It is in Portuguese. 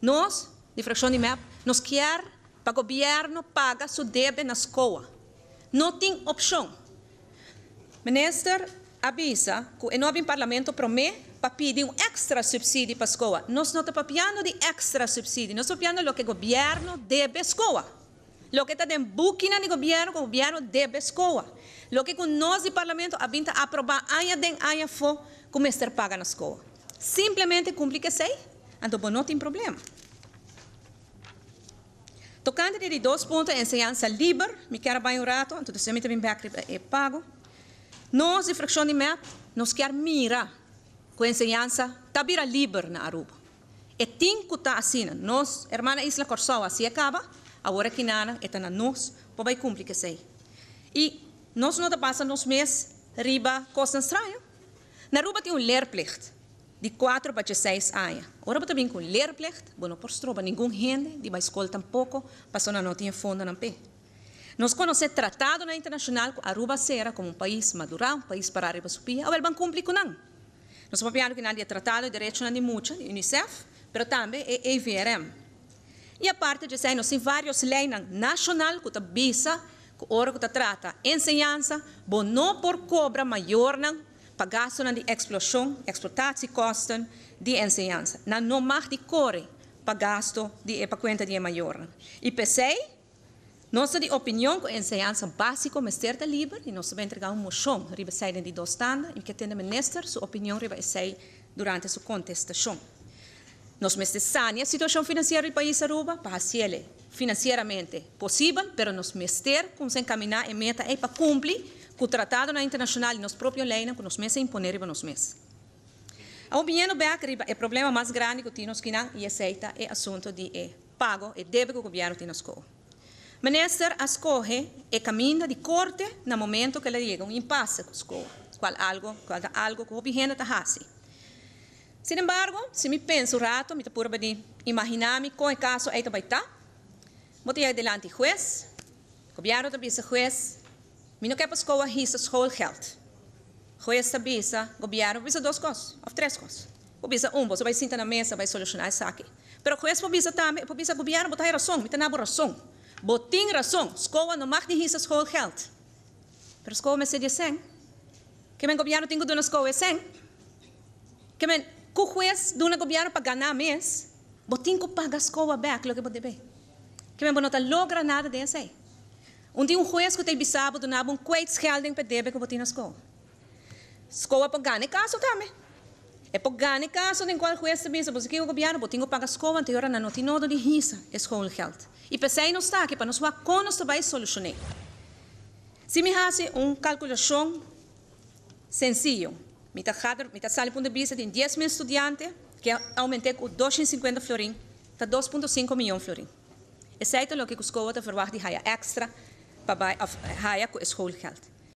Nós, de Fração IMEP, nos quer para o governo pagar seu deve na escola. Não tem opção. Minister avisa que o novo parlamento promete para pedir um extra subsídio para a escola. Nós não estamos piando de extra subsídio, nós estamos piando o que o governo deve à escola. o que está em buquina do governo, o governo deve escoa. o que nós de parlamento avinta aprovar anha den anha fo, como paga na escola. Simplesmente cumpre que sei. En não tem problema. Tocando de dois pontos, enseñanza liber, mi quero bem rato, então se me também back é pago. Nós, de fração de MEP, nós quer mira com enseñanza tabira liber na Aruba. E tem que estar assim, nós, hermana Isla Corsó, assim acaba, agora que nada, está na nós, para cumprir que sei. E nós não passamos nos meses riba coisas estranhas. Na Aruba tem um leerplicht de 4 para 6 anos. Ora, também com Lehrpflicht, bom, não postroba nenhum rende, de uma escola tampouco, passou não tinha fundo na pé. Nós conhecemos tratado na internacional com Aruba Serra como um país maduro, um país para a Aruba Supia, ou ele não cumpre com não. Nós sabemos que não é tratado de direitos de muitos, de Unicef, mas também é EVRM. E a parte de ser, nós temos várias leis nacional que visa, que ora que trata ensinança, bom, não por cobra maior não pagassen na de exploitatiekosten de enseñanza. Na no más de corre gasto de epacuenta de maior. E pensei, nossa de opinião com a enseñanza básica, mestre da livre, e nós vamos entregar um moção riba sair de dois tanda, e que tem ministro sua opinião riba sair durante sua contestação. Nós vamos sane a situação financeira do país Aruba para ser financeiramente possível, pero nos mestre com se encaminhar em meta e para cumprir que tratado na internacional e nos próprios leis, que nos meses imponeram nos meses. A um bem bem o problema mais grande que temos que e aceita é assunto de é, pago e deve que o governo tem nas coisas. Menester escolhe e caminha de corte no momento que lhe chega um impasse com as coisas, qual algo, qual algo que o governo está fazendo. Sin embargo, se mi penso un rato, mi tapuro di qual con il caso eita baita, moti adelante juez, copiaro tapis juez, Minokepos koa hisas whole health. Roia sabisa, gobiaram, bisa dois cos, of três cos. Pobisa um, você vai sinta na mesa, vai solucionar isso aqui. Pero com essa pobisa também, pobisa gobiaram, botar razão, na tanabo razão. Botim razão, escola no mar de risas whole health. Pero escola me seria sem. Que men gobiaram tingo dona escola sem. Que men, com juez dona gobiaram para ganar mês, botim com paga escola back, lo que pode bem. Que men, não tá logra nada desse aí. Um un juez que tem bisabo do nabo um quates real den pedebe que botina escola. Escola para ganhar caso também. É para ganhar caso de qual juez se bisa, porque o governo botinho paga escola anterior na notinodo de risa escola geld. E pensei não está que para nos vaconos tu vai solucionar. Se me hace um calculação sencillo, me tajador, me tajale de vista de 10 mil estudantes que aumentei com 250 florins, tá 2.5 milhões florins. Exceto o que cuscou a verwacht de haya extra waarbij af, hij ook geld.